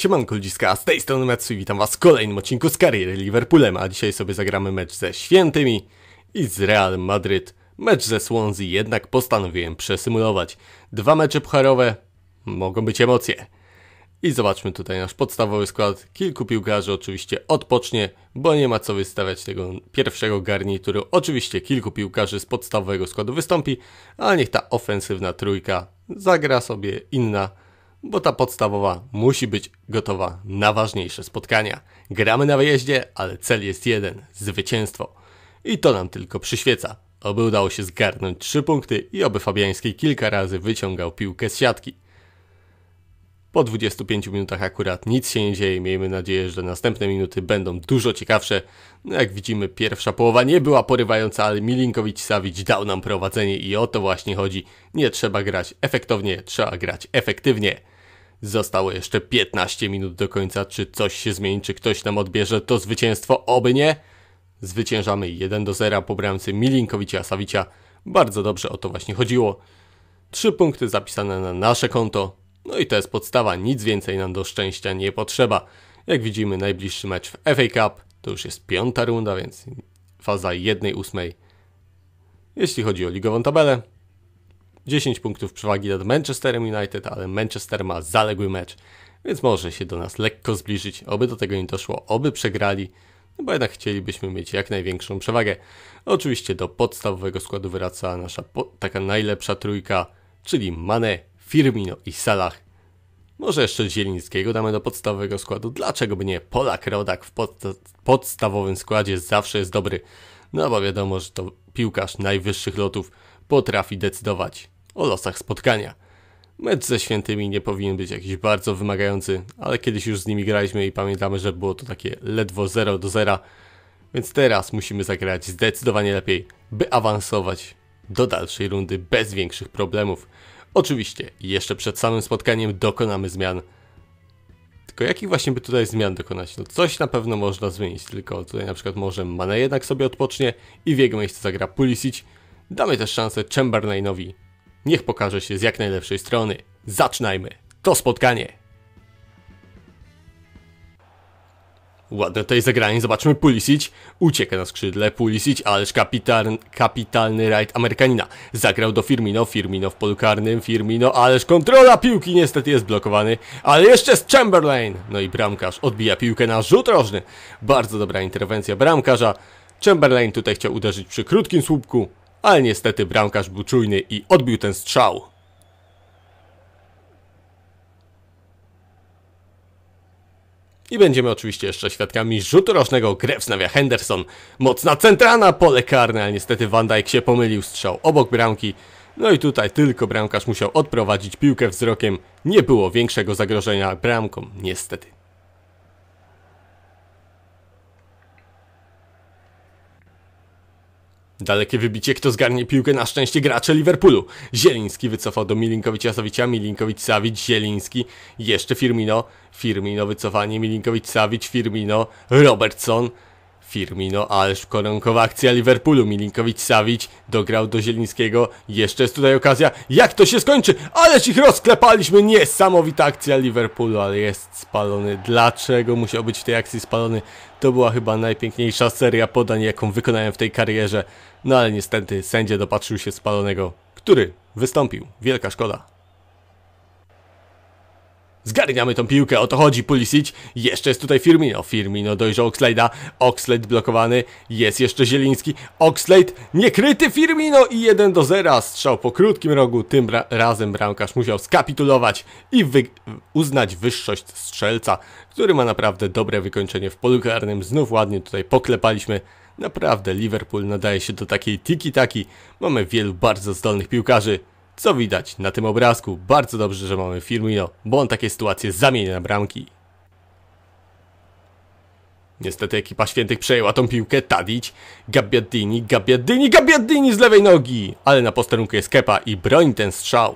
Siemanko ludziska, z tej strony Metsu i witam was w kolejnym odcinku z kariery Liverpoolem, a dzisiaj sobie zagramy mecz ze Świętymi i z Real Madryt. Mecz ze Swansea jednak postanowiłem przesymulować. Dwa mecze pucharowe, mogą być emocje. I zobaczmy tutaj nasz podstawowy skład. Kilku piłkarzy oczywiście odpocznie, bo nie ma co wystawiać tego pierwszego garnituru. Oczywiście kilku piłkarzy z podstawowego składu wystąpi, ale niech ta ofensywna trójka zagra sobie inna bo ta podstawowa musi być gotowa na ważniejsze spotkania. Gramy na wyjeździe, ale cel jest jeden zwycięstwo. I to nam tylko przyświeca. Oby udało się zgarnąć trzy punkty i oby Fabiański kilka razy wyciągał piłkę z siatki. Po 25 minutach akurat nic się nie dzieje. Miejmy nadzieję, że następne minuty będą dużo ciekawsze. No jak widzimy, pierwsza połowa nie była porywająca, ale Milinkowicz-Sawic dał nam prowadzenie i o to właśnie chodzi. Nie trzeba grać efektownie, trzeba grać efektywnie. Zostało jeszcze 15 minut do końca. Czy coś się zmieni, czy ktoś nam odbierze to zwycięstwo? Oby nie. Zwyciężamy 1 do 0 po bramce Milinkowicza-Sawicia. Bardzo dobrze o to właśnie chodziło. Trzy punkty zapisane na nasze konto. No i to jest podstawa, nic więcej nam do szczęścia nie potrzeba. Jak widzimy, najbliższy mecz w FA Cup to już jest piąta runda, więc faza 1-8. Jeśli chodzi o ligową tabelę, 10 punktów przewagi nad Manchesterem United, ale Manchester ma zaległy mecz, więc może się do nas lekko zbliżyć. Oby do tego nie doszło, oby przegrali, no bo jednak chcielibyśmy mieć jak największą przewagę. Oczywiście do podstawowego składu wraca nasza taka najlepsza trójka, czyli Mane, Firmino i Salah. Może jeszcze Zielińskiego damy do podstawowego składu. Dlaczego by nie? Polak Rodak w podstawowym składzie zawsze jest dobry. No bo wiadomo, że to piłkarz najwyższych lotów potrafi decydować o losach spotkania. Mecz ze świętymi nie powinien być jakiś bardzo wymagający, ale kiedyś już z nimi graliśmy i pamiętamy, że było to takie ledwo 0 do 0. Więc teraz musimy zagrać zdecydowanie lepiej, by awansować do dalszej rundy bez większych problemów. Oczywiście, jeszcze przed samym spotkaniem dokonamy zmian. Tylko jakich właśnie by tutaj zmian dokonać? No coś na pewno można zmienić, tylko tutaj na przykład może Mane jednak sobie odpocznie i w jego miejscu zagra Pulisic. Damy też szansę Chamberlainowi. Niech pokaże się z jak najlepszej strony. Zaczynajmy to spotkanie! Ładne tutaj zagranie, zobaczmy Pulisic, ucieka na skrzydle, Pulisic, ależ kapital, kapitalny rajd Amerykanina. Zagrał do Firmino, Firmino w polu karnym, Firmino, ależ kontrola piłki niestety jest blokowany, ale jeszcze jest Chamberlain! No i bramkarz odbija piłkę na rzut rożny. Bardzo dobra interwencja bramkarza. Chamberlain tutaj chciał uderzyć przy krótkim słupku, ale niestety bramkarz był czujny i odbił ten strzał. I będziemy oczywiście jeszcze świadkami rzutu rożnego, krew wznawia Henderson. Mocna centralna, pole karne, ale niestety Van Dijk się pomylił, strzał obok bramki. No i tutaj tylko bramkarz musiał odprowadzić piłkę wzrokiem. Nie było większego zagrożenia bramką, niestety. Dalekie wybicie, kto zgarnie piłkę na szczęście gracze Liverpoolu. Zieliński wycofał do milinkowicza Sawicza milinkowicz Sawicz Zieliński, jeszcze Firmino, Firmino wycofanie, milinkowicz Sawicz Firmino, Robertson, Firmino, ależ koronkowa akcja Liverpoolu, milinkowicz sawicz dograł do Zielińskiego, jeszcze jest tutaj okazja, jak to się skończy, ależ ich rozklepaliśmy, niesamowita akcja Liverpoolu, ale jest spalony, dlaczego musiał być w tej akcji spalony, to była chyba najpiękniejsza seria podań, jaką wykonałem w tej karierze, no ale niestety sędzia dopatrzył się spalonego, który wystąpił, wielka szkoda. Zgarniamy tą piłkę, o to chodzi, Pulisic. Jeszcze jest tutaj Firmino. Firmino dojrzał Oxlade'a. Oxlade blokowany. Jest jeszcze Zieliński. Oxlade niekryty Firmino i 1 do 0. Strzał po krótkim rogu. Tym razem bramkarz musiał skapitulować i wy uznać wyższość strzelca, który ma naprawdę dobre wykończenie w polu karnym. Znów ładnie tutaj poklepaliśmy. Naprawdę Liverpool nadaje się do takiej tiki-taki. Mamy wielu bardzo zdolnych piłkarzy. Co widać na tym obrazku, bardzo dobrze, że mamy Firmino, bo on takie sytuacje zamienia na bramki. Niestety ekipa świętych przejęła tą piłkę, Tadić, Gabbiadini, Gabbiadini, Gabbiadini z lewej nogi! Ale na posterunku jest Kepa i broń ten strzał.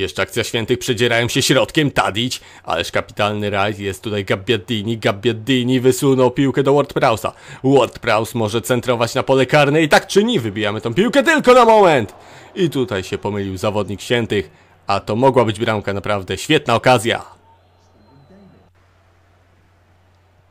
Jeszcze akcja świętych przedzierają się środkiem, Tadić, ależ kapitalny rajd jest tutaj Gabbiadini, Gabbiadini wysunął piłkę do Ward-Prowse'a. Ward-Prowse może centrować na pole karne i tak czyni, wybijamy tą piłkę tylko na moment! I tutaj się pomylił zawodnik świętych, a to mogła być bramka naprawdę świetna okazja.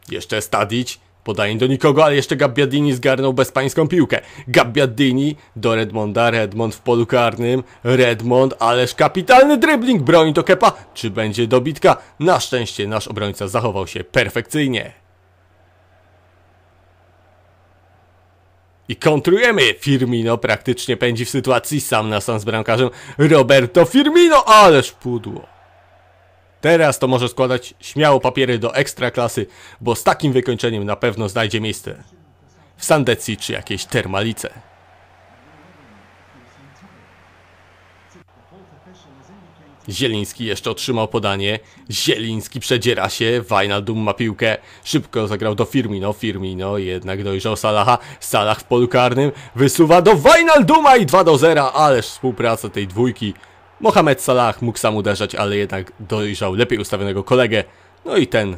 Jeszcze Stadić, Podanie do nikogo, ale jeszcze Gabbiadini zgarnął bezpańską piłkę. Gabbiadini do Redmonda, Redmond w polu karnym, Redmond, ależ kapitalny dribbling, broni to Kepa. Czy będzie dobitka? Na szczęście nasz obrońca zachował się perfekcyjnie. I kontrujemy. Firmino praktycznie pędzi w sytuacji sam na sam z bramkarzem Roberto Firmino, ależ pudło. Teraz to może składać śmiało papiery do ekstra klasy, bo z takim wykończeniem na pewno znajdzie miejsce w Sandecji czy jakiejś Termalice. Zieliński jeszcze otrzymał podanie. Zieliński przedziera się, Wijnaldum ma piłkę. Szybko zagrał do Firmino, Firmino jednak dojrzał Salaha. Salah w polu karnym wysuwa do Wijnalduma i 2 do 0. Ależ współpraca tej dwójki Mohamed Salah mógł sam uderzać, ale jednak dojrzał lepiej ustawionego kolegę. No i ten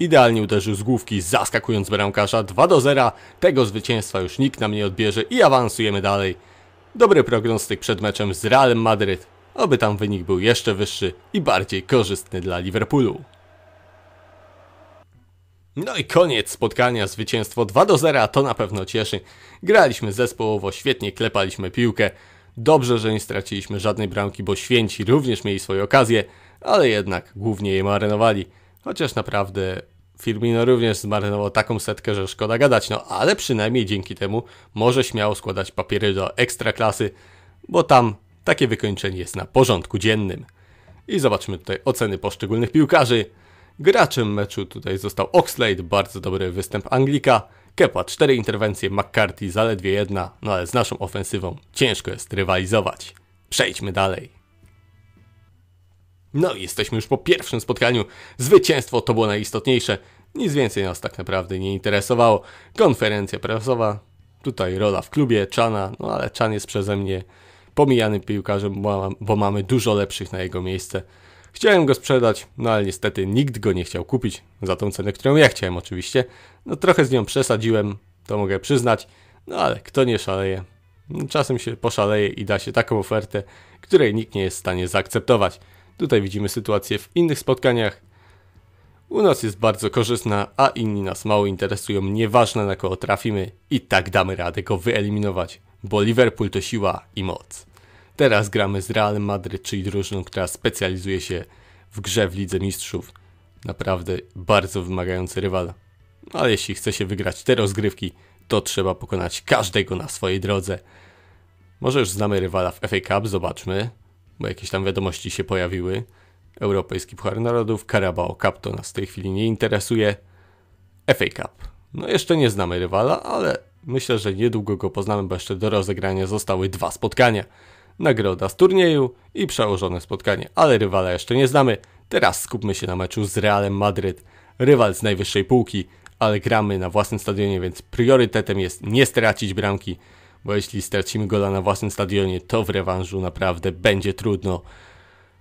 idealnie uderzył z główki, zaskakując bramkarza 2 do 0. Tego zwycięstwa już nikt nam nie odbierze i awansujemy dalej. Dobry prognostyk przed meczem z Realem Madryt. Oby tam wynik był jeszcze wyższy i bardziej korzystny dla Liverpoolu. No i koniec spotkania, zwycięstwo 2 do 0 to na pewno cieszy. Graliśmy zespołowo, świetnie klepaliśmy piłkę, Dobrze, że nie straciliśmy żadnej bramki, bo święci również mieli swoje okazje, ale jednak głównie je marynowali. Chociaż naprawdę Firmino również zmarnował taką setkę, że szkoda gadać, no ale przynajmniej dzięki temu może śmiało składać papiery do ekstraklasy, bo tam takie wykończenie jest na porządku dziennym. I zobaczmy tutaj oceny poszczególnych piłkarzy. Graczem meczu tutaj został Oxlade, bardzo dobry występ Anglika. Kepa 4 interwencje, McCarthy zaledwie jedna, no ale z naszą ofensywą ciężko jest rywalizować. Przejdźmy dalej. No i jesteśmy już po pierwszym spotkaniu. Zwycięstwo to było najistotniejsze. Nic więcej nas tak naprawdę nie interesowało. Konferencja prasowa, tutaj rola w klubie, Chana, no ale Chan jest przeze mnie pomijany piłkarzem, bo, bo mamy dużo lepszych na jego miejsce. Chciałem go sprzedać, no ale niestety nikt go nie chciał kupić za tą cenę, którą ja chciałem oczywiście. No trochę z nią przesadziłem, to mogę przyznać, no ale kto nie szaleje? Czasem się poszaleje i da się taką ofertę, której nikt nie jest w stanie zaakceptować. Tutaj widzimy sytuację w innych spotkaniach. U nas jest bardzo korzystna, a inni nas mało interesują, nieważne na kogo trafimy i tak damy radę go wyeliminować, bo Liverpool to siła i moc. Teraz gramy z Real Madryt, czyli drużyną, która specjalizuje się w grze w Lidze Mistrzów. Naprawdę bardzo wymagający rywal. No, ale jeśli chce się wygrać te rozgrywki, to trzeba pokonać każdego na swojej drodze. Może już znamy rywala w FA Cup, zobaczmy, bo jakieś tam wiadomości się pojawiły. Europejski Puchar Narodów, Carabao Cup to nas w tej chwili nie interesuje. FA Cup. No jeszcze nie znamy rywala, ale myślę, że niedługo go poznamy, bo jeszcze do rozegrania zostały dwa spotkania nagroda z turnieju i przełożone spotkanie. Ale rywala jeszcze nie znamy. Teraz skupmy się na meczu z Realem Madryt. Rywal z najwyższej półki, ale gramy na własnym stadionie, więc priorytetem jest nie stracić bramki, bo jeśli stracimy gola na własnym stadionie, to w rewanżu naprawdę będzie trudno.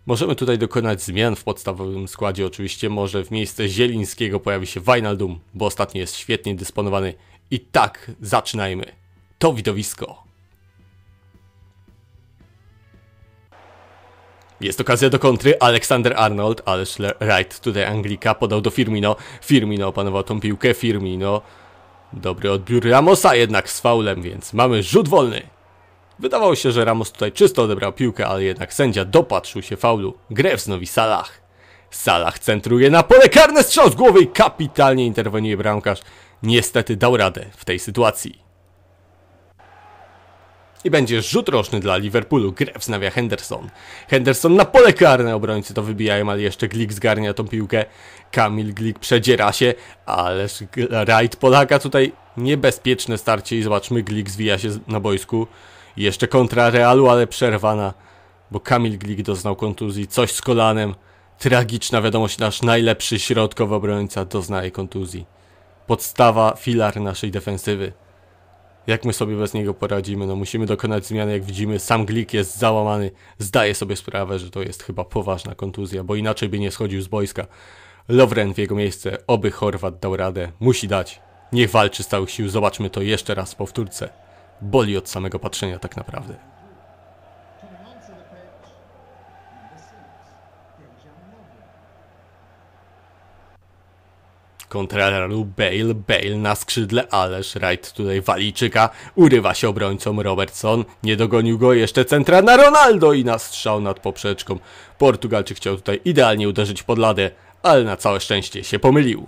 Możemy tutaj dokonać zmian w podstawowym składzie. Oczywiście może w miejsce Zielińskiego pojawi się Wijnaldum, bo ostatnio jest świetnie dysponowany. I tak zaczynajmy. To widowisko. Jest okazja do kontry, Aleksander Arnold, ależ right tutaj Anglika, podał do Firmino, Firmino opanował tą piłkę, Firmino, dobry odbiór Ramosa jednak z faulem, więc mamy rzut wolny. Wydawało się, że Ramos tutaj czysto odebrał piłkę, ale jednak sędzia dopatrzył się faulu, grę wznowi Salah. Salah centruje na pole karne, strzał z głowy i kapitalnie interweniuje bramkarz. Niestety dał radę w tej sytuacji. I będzie rzut roczny dla Liverpoolu. Grę wznawia Henderson. Henderson na pole karne. Obrońcy to wybijają, ale jeszcze Glik zgarnia tą piłkę. Kamil Glik przedziera się, ależ rajd Polaka tutaj niebezpieczne starcie i zobaczmy, Glik zwija się na boisku. Jeszcze kontra Realu, ale przerwana, bo Kamil Glik doznał kontuzji. Coś z kolanem. Tragiczna wiadomość, nasz najlepszy środkowy obrońca doznaje kontuzji. Podstawa, filar naszej defensywy. Jak my sobie bez niego poradzimy? No musimy dokonać zmiany, jak widzimy, sam Glik jest załamany, zdaje sobie sprawę, że to jest chyba poważna kontuzja, bo inaczej by nie schodził z boiska. Lovren w jego miejsce, oby Chorwat dał radę, musi dać. Niech walczy z całych sił, zobaczmy to jeszcze raz w powtórce. Boli od samego patrzenia tak naprawdę. Kontrararu Bale, Bale na skrzydle, ależ Wright tutaj waliczyka, urywa się obrońcą Robertson, nie dogonił go jeszcze centra na Ronaldo i na strzał nad poprzeczką. Portugalczyk chciał tutaj idealnie uderzyć pod ladę, ale na całe szczęście się pomylił.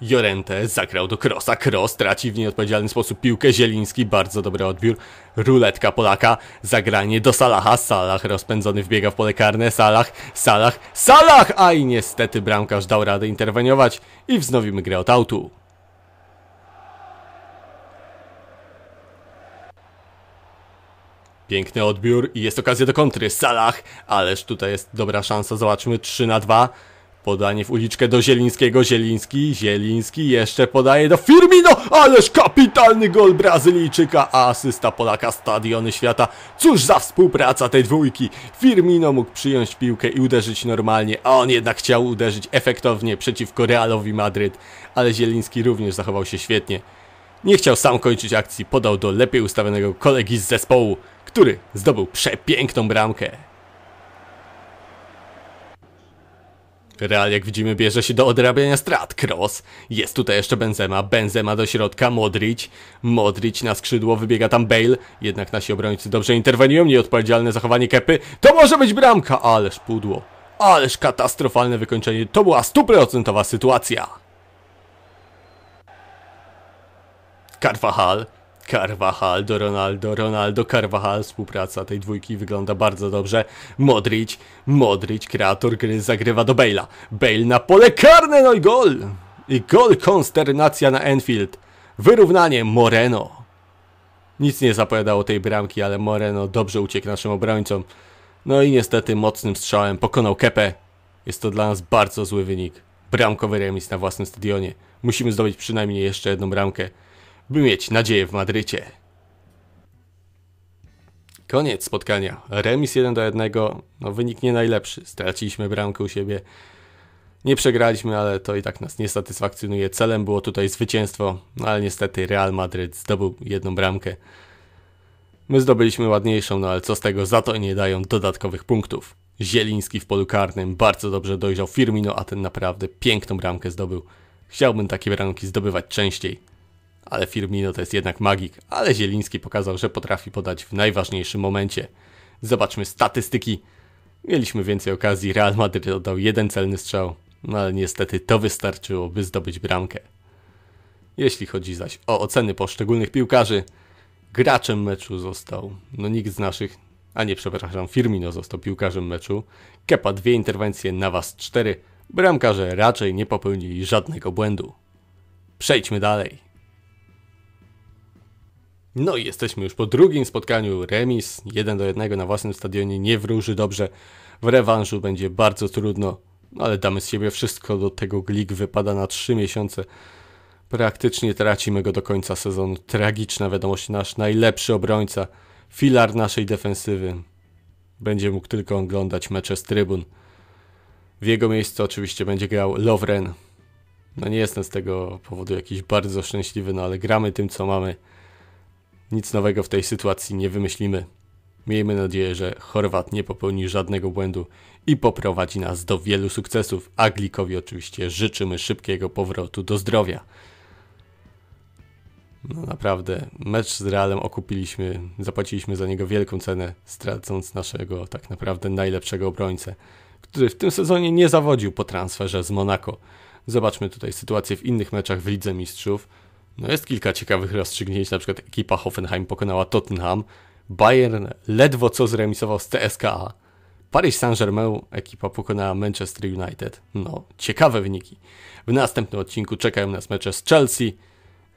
Jorente zagrał do Krosa. Kros traci w nieodpowiedzialny sposób piłkę. Zieliński, bardzo dobry odbiór. Ruletka Polaka, zagranie do Salaha. Salah rozpędzony wbiega w pole karne. Salah, Salah, Salah! A i niestety bramkarz dał radę interweniować i wznowimy grę od autu. Piękny odbiór i jest okazja do kontry. Salah, ależ tutaj jest dobra szansa. Zobaczmy 3 na 2. Podanie w uliczkę do Zielińskiego, Zieliński, Zieliński jeszcze podaje do Firmino, ależ kapitalny gol Brazylijczyka, a asysta Polaka Stadiony Świata. Cóż za współpraca tej dwójki. Firmino mógł przyjąć piłkę i uderzyć normalnie, a on jednak chciał uderzyć efektownie przeciwko Realowi Madryt, ale Zieliński również zachował się świetnie. Nie chciał sam kończyć akcji, podał do lepiej ustawionego kolegi z zespołu, który zdobył przepiękną bramkę. Real, jak widzimy, bierze się do odrabiania strat. Cross. Jest tutaj jeszcze Benzema. Benzema do środka. Modric. Modric na skrzydło. Wybiega tam Bale. Jednak nasi obrońcy dobrze interweniują. Nieodpowiedzialne zachowanie Kepy. To może być bramka. Ależ pudło. Ależ katastrofalne wykończenie. To była stuprocentowa sytuacja. Carvajal. Carvajal do Ronaldo, Ronaldo, Carvajal, współpraca tej dwójki wygląda bardzo dobrze. Modric, Modric, kreator gry zagrywa do Bale'a. Bale na pole karne, no i gol! I gol, konsternacja na Enfield. Wyrównanie, Moreno. Nic nie zapowiadało tej bramki, ale Moreno dobrze uciekł naszym obrońcom. No i niestety mocnym strzałem pokonał Kepę. Jest to dla nas bardzo zły wynik. Bramkowy remis na własnym stadionie. Musimy zdobyć przynajmniej jeszcze jedną bramkę by mieć nadzieję w Madrycie. Koniec spotkania. Remis 1 do 1. No, wynik nie najlepszy. Straciliśmy bramkę u siebie. Nie przegraliśmy, ale to i tak nas nie satysfakcjonuje. Celem było tutaj zwycięstwo, no ale niestety Real Madryt zdobył jedną bramkę. My zdobyliśmy ładniejszą, no ale co z tego, za to nie dają dodatkowych punktów. Zieliński w polu karnym bardzo dobrze dojrzał Firmino, a ten naprawdę piękną bramkę zdobył. Chciałbym takie bramki zdobywać częściej ale Firmino to jest jednak magik, ale Zieliński pokazał, że potrafi podać w najważniejszym momencie. Zobaczmy statystyki. Mieliśmy więcej okazji, Real Madrid oddał jeden celny strzał, no ale niestety to wystarczyło, by zdobyć bramkę. Jeśli chodzi zaś o oceny poszczególnych piłkarzy, graczem meczu został, no nikt z naszych, a nie przepraszam, Firmino został piłkarzem meczu, Kepa dwie interwencje, Nawas cztery, bramkarze raczej nie popełnili żadnego błędu. Przejdźmy dalej. No i jesteśmy już po drugim spotkaniu. Remis 1 do 1 na własnym stadionie nie wróży dobrze. W rewanżu będzie bardzo trudno, no ale damy z siebie wszystko. Do tego Glik wypada na 3 miesiące. Praktycznie tracimy go do końca sezonu. Tragiczna wiadomość, nasz najlepszy obrońca, filar naszej defensywy. Będzie mógł tylko oglądać mecze z trybun. W jego miejscu oczywiście będzie grał Lovren. No nie jestem z tego powodu jakiś bardzo szczęśliwy, no ale gramy tym co mamy nic nowego w tej sytuacji nie wymyślimy. Miejmy nadzieję, że Chorwat nie popełni żadnego błędu i poprowadzi nas do wielu sukcesów. Aglikowi oczywiście życzymy szybkiego powrotu do zdrowia. No naprawdę, mecz z Realem okupiliśmy, zapłaciliśmy za niego wielką cenę, stracąc naszego tak naprawdę najlepszego obrońcę, który w tym sezonie nie zawodził po transferze z Monako. Zobaczmy tutaj sytuację w innych meczach w Lidze Mistrzów. No jest kilka ciekawych rozstrzygnięć, na przykład ekipa Hoffenheim pokonała Tottenham, Bayern ledwo co zremisował z TSKA, Paris Saint-Germain ekipa pokonała Manchester United. No, ciekawe wyniki. W następnym odcinku czekają nas mecze z Chelsea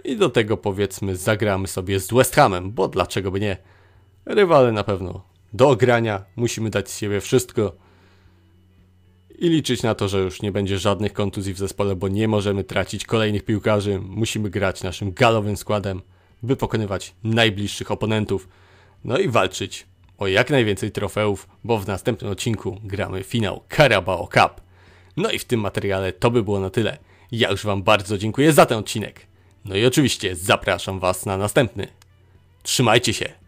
i do tego powiedzmy zagramy sobie z West Hamem, bo dlaczego by nie? Rywale na pewno do ogrania, musimy dać z siebie wszystko i liczyć na to, że już nie będzie żadnych kontuzji w zespole, bo nie możemy tracić kolejnych piłkarzy. Musimy grać naszym galowym składem, by pokonywać najbliższych oponentów. No i walczyć o jak najwięcej trofeów, bo w następnym odcinku gramy finał Carabao Cup. No i w tym materiale to by było na tyle. Ja już Wam bardzo dziękuję za ten odcinek. No i oczywiście zapraszam Was na następny. Trzymajcie się!